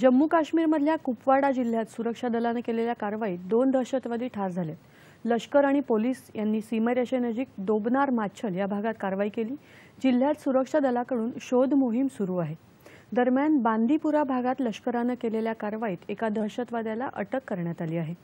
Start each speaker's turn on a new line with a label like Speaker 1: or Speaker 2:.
Speaker 1: जम्मू काश्मीरमधल्या कुपवाडा जिल्ह्यात सुरक्षा दलानं केलेल्या कारवाईत दोन दहशतवादी ठार झाले लष्कर आणि पोलीस यांनी सीमारेषेनजीक दोबनार माच्छल या भागात कारवाई केली जिल्ह्यात सुरक्षा दलाकडून शोध मोहीम सुरू आहे दरम्यान बांदीपुरा भागात लष्करानं केलेल्या कारवाईत एका दहशतवाद्याला अटक करण्यात आली आहे